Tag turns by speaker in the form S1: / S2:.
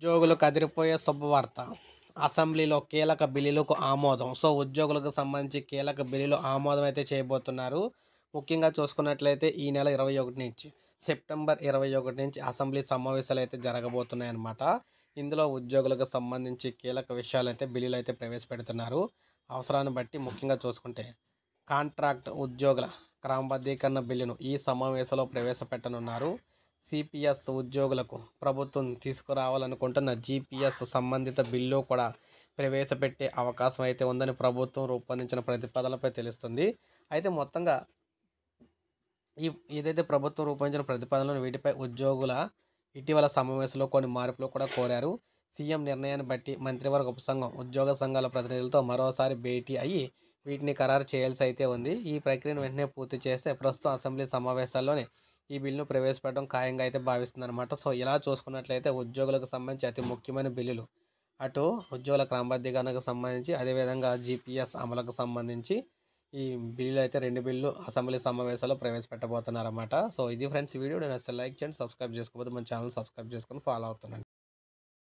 S1: ఉద్యోగులు కదిరిపోయే శుభవార్త అసెంబ్లీలో కీలక బిల్లులకు ఆమోదం సో ఉద్యోగులకు సంబంధించి కీలక బిల్లులు ఆమోదం అయితే చేయబోతున్నారు ముఖ్యంగా చూసుకున్నట్లయితే ఈ నెల ఇరవై ఒకటి నుంచి సెప్టెంబర్ ఇరవై ఒకటి నుంచి అసెంబ్లీ సమావేశాలు అయితే జరగబోతున్నాయి అన్నమాట ఇందులో ఉద్యోగులకు సంబంధించి కీలక విషయాలు అయితే బిల్లులు అయితే ప్రవేశపెడుతున్నారు అవసరాన్ని బట్టి ముఖ్యంగా చూసుకుంటే కాంట్రాక్ట్ ఉద్యోగుల క్రమబద్ధీకరణ బిల్లును ఈ సమావేశంలో ప్రవేశపెట్టనున్నారు సిపిఎస్ ఉద్యోగులకు ప్రభుత్వం తీసుకురావాలనుకుంటున్న జిపిఎస్ సంబంధిత బిల్లు కూడా ప్రవేశపెట్టే అవకాశం అయితే ఉందని ప్రభుత్వం రూపొందించిన ప్రతిపాదనలపై తెలుస్తుంది అయితే మొత్తంగా ఈ ఏదైతే ప్రభుత్వం రూపొందించిన ప్రతిపాదనలు వీటిపై ఉద్యోగుల ఇటీవల సమావేశంలో కొన్ని మార్పులు కూడా కోరారు సీఎం నిర్ణయాన్ని బట్టి మంత్రివర్గ ఉపసంఘం ఉద్యోగ సంఘాల ప్రతినిధులతో మరోసారి భేటీ అయ్యి వీటిని ఖరారు చేయాల్సి అయితే ఉంది ఈ ప్రక్రియను వెంటనే పూర్తి చేస్తే ప్రస్తుతం అసెంబ్లీ సమావేశాల్లోనే ఈ బిల్లును ప్రవేశపెట్టడం ఖాయంగా అయితే భావిస్తుందన్నమాట సో ఇలా చూసుకున్నట్లయితే ఉద్యోగులకు సంబంధించి అతి ముఖ్యమైన బిల్లులు అటు ఉద్యోగుల క్రమబద్ధీకరణకు సంబంధించి అదేవిధంగా జీపీఎస్ అమలుకు సంబంధించి ఈ బిల్లులు అయితే రెండు బిల్లు అసెంబ్లీ సమావేశాల్లో ప్రవేశపెట్టబోతున్నారన్నమాట సో ఇది ఫ్రెండ్స్ వీడియో నేను అసలు లైక్ చేయండి సబ్స్క్రైబ్ చేసుకోకపోతే మన ఛానల్ సబ్స్క్రైబ్ చేసుకొని ఫాలో అవుతున్నాను